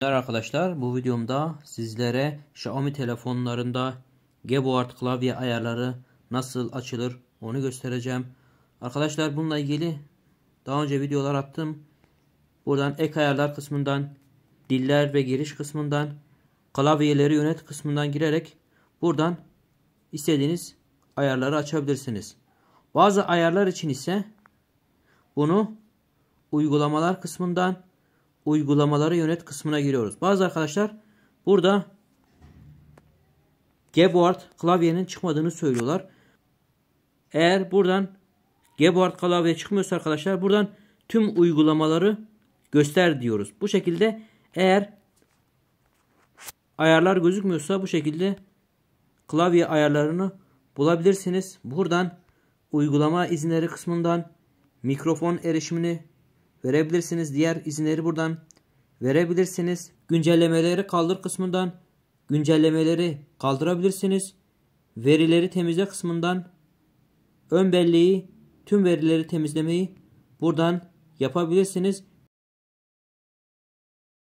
Merhabalar arkadaşlar bu videomda sizlere Xiaomi telefonlarında Geboard klavye ayarları nasıl açılır onu göstereceğim. Arkadaşlar bununla ilgili daha önce videolar attım. Buradan ek ayarlar kısmından diller ve giriş kısmından klavyeleri yönet kısmından girerek buradan istediğiniz ayarları açabilirsiniz. Bazı ayarlar için ise bunu uygulamalar kısmından uygulamaları yönet kısmına giriyoruz. Bazı arkadaşlar burada Geboard klavyenin çıkmadığını söylüyorlar. Eğer buradan Geboard klavye çıkmıyorsa arkadaşlar buradan tüm uygulamaları göster diyoruz. Bu şekilde eğer ayarlar gözükmüyorsa bu şekilde klavye ayarlarını bulabilirsiniz. Buradan uygulama izinleri kısmından mikrofon erişimini verebilirsiniz. Diğer izinleri buradan verebilirsiniz. Güncellemeleri kaldır kısmından güncellemeleri kaldırabilirsiniz. Verileri temizle kısmından ön belleği tüm verileri temizlemeyi buradan yapabilirsiniz.